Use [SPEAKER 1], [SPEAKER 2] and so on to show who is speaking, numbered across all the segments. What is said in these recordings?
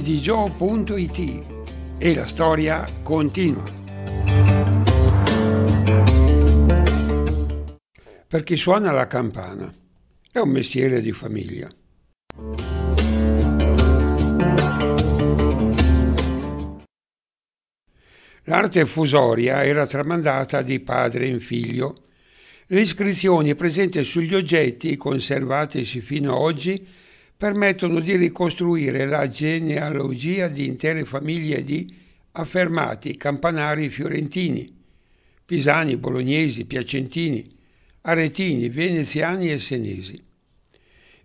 [SPEAKER 1] edishow.it e la storia continua. Per chi suona la campana è un mestiere di famiglia. L'arte fusoria era tramandata di padre in figlio. Le iscrizioni presenti sugli oggetti, conservatesi fino ad oggi, permettono di ricostruire la genealogia di intere famiglie di affermati campanari fiorentini, pisani, bolognesi, piacentini, aretini, veneziani e senesi.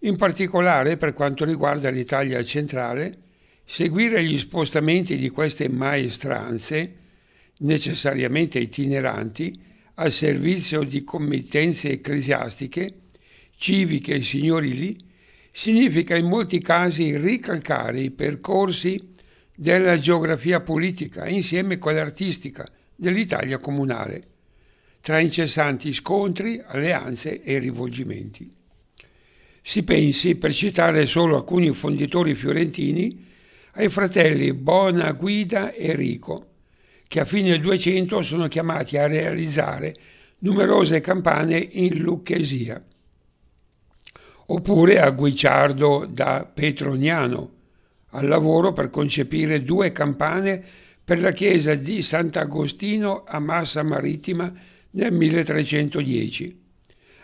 [SPEAKER 1] In particolare, per quanto riguarda l'Italia centrale, seguire gli spostamenti di queste maestranze, necessariamente itineranti, al servizio di committenze ecclesiastiche, civiche e signorili, significa in molti casi ricalcare i percorsi della geografia politica insieme con l'artistica dell'Italia comunale, tra incessanti scontri, alleanze e rivolgimenti. Si pensi, per citare solo alcuni fonditori fiorentini, ai fratelli Bona Guida e Rico, che a fine 200 sono chiamati a realizzare numerose campane in Lucchesia oppure a Guicciardo da Petroniano, al lavoro per concepire due campane per la chiesa di Sant'Agostino a Massa Marittima nel 1310,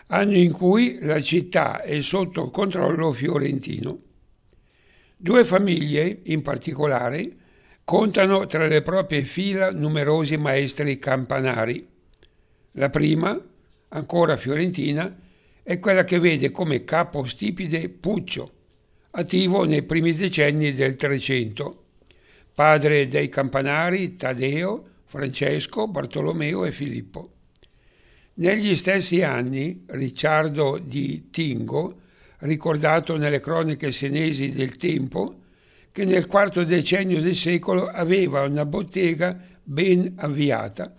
[SPEAKER 1] anno in cui la città è sotto controllo fiorentino. Due famiglie, in particolare, contano tra le proprie fila numerosi maestri campanari. La prima, ancora fiorentina, è quella che vede come capostipite Puccio, attivo nei primi decenni del Trecento, padre dei campanari Taddeo, Francesco, Bartolomeo e Filippo. Negli stessi anni Ricciardo di Tingo, ricordato nelle cronache senesi del tempo, che nel quarto decennio del secolo aveva una bottega ben avviata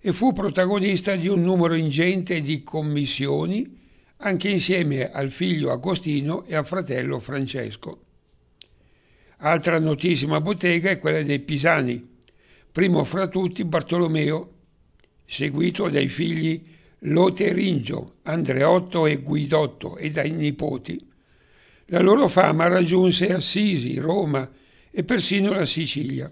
[SPEAKER 1] e fu protagonista di un numero ingente di commissioni anche insieme al figlio Agostino e al fratello Francesco. Altra notissima bottega è quella dei Pisani, primo fra tutti Bartolomeo, seguito dai figli Loteringio, Andreotto e Guidotto e dai nipoti. La loro fama raggiunse Assisi, Roma e persino la Sicilia,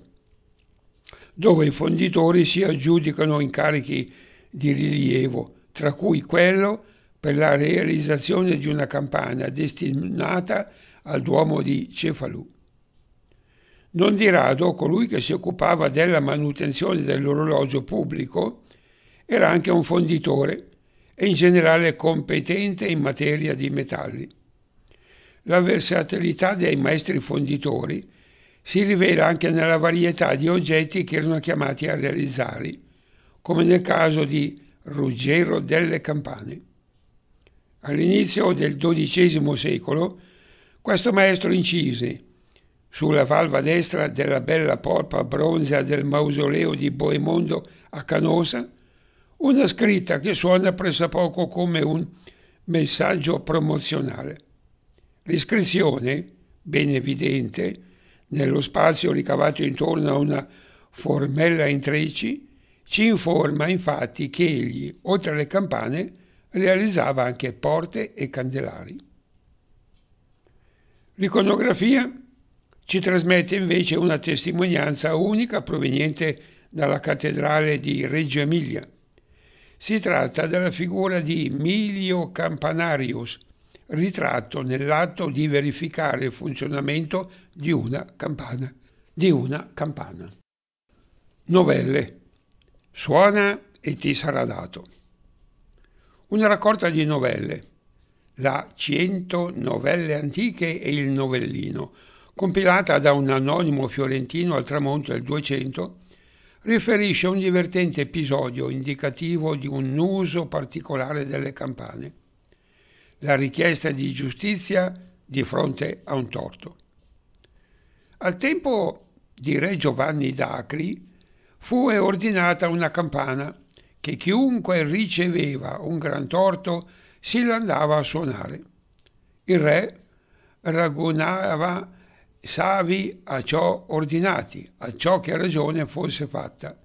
[SPEAKER 1] dove i fonditori si aggiudicano incarichi di rilievo, tra cui quello per la realizzazione di una campana destinata al Duomo di Cefalù. Non di rado colui che si occupava della manutenzione dell'orologio pubblico era anche un fonditore e in generale competente in materia di metalli. La versatilità dei maestri fonditori si rivela anche nella varietà di oggetti che erano chiamati a realizzare, come nel caso di Ruggero delle Campane. All'inizio del XII secolo questo maestro incise sulla valva destra della bella polpa bronzea del mausoleo di Boemondo a Canosa una scritta che suona pressappoco come un messaggio promozionale. L'iscrizione, ben evidente, nello spazio ricavato intorno a una formella in trecci, ci informa infatti che egli, oltre alle campane, Realizzava anche porte e candelari. L'iconografia ci trasmette invece una testimonianza unica proveniente dalla cattedrale di Reggio Emilia. Si tratta della figura di Milio Campanarius, ritratto nell'atto di verificare il funzionamento di una campana. Di una campana. Novelle. Suona e ti sarà dato una raccolta di novelle, la 100 novelle antiche e il novellino, compilata da un anonimo fiorentino al tramonto del 200, riferisce un divertente episodio indicativo di un uso particolare delle campane, la richiesta di giustizia di fronte a un torto. Al tempo di re Giovanni d'Acri fu ordinata una campana che chiunque riceveva un gran torto si l'andava a suonare. Il re ragunava savi a ciò ordinati, a ciò che ragione fosse fatta.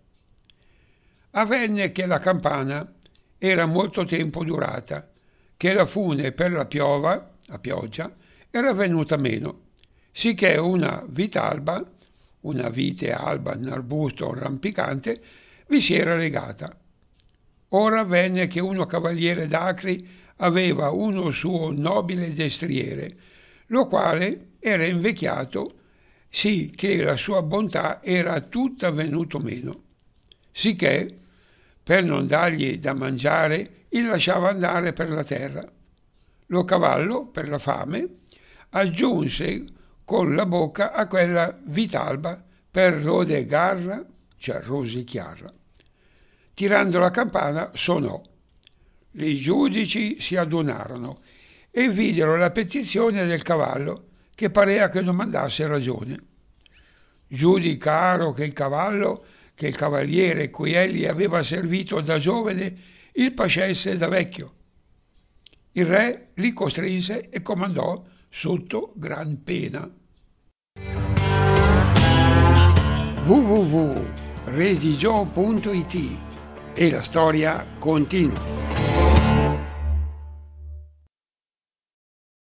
[SPEAKER 1] Avvenne che la campana era molto tempo durata, che la fune per la piova, la pioggia, era venuta meno, sicché una vitalba, una vite alba, in arbusto rampicante, vi si era legata Ora venne che uno cavaliere d'Acri aveva uno suo nobile destriere, lo quale era invecchiato sì che la sua bontà era tutta venuto meno. Sicché, per non dargli da mangiare, il lasciava andare per la terra. Lo cavallo, per la fame, aggiunse con la bocca a quella vitalba per rodegarla, cioè rosicchiarla tirando la campana suonò. I giudici si adunarono e videro la petizione del cavallo che pareva che domandasse ragione. Giudicarono che il cavallo, che il cavaliere cui egli aveva servito da giovane, il pascesse da vecchio. Il re li costrinse e comandò sotto gran pena. www.redigio.it e la storia continua.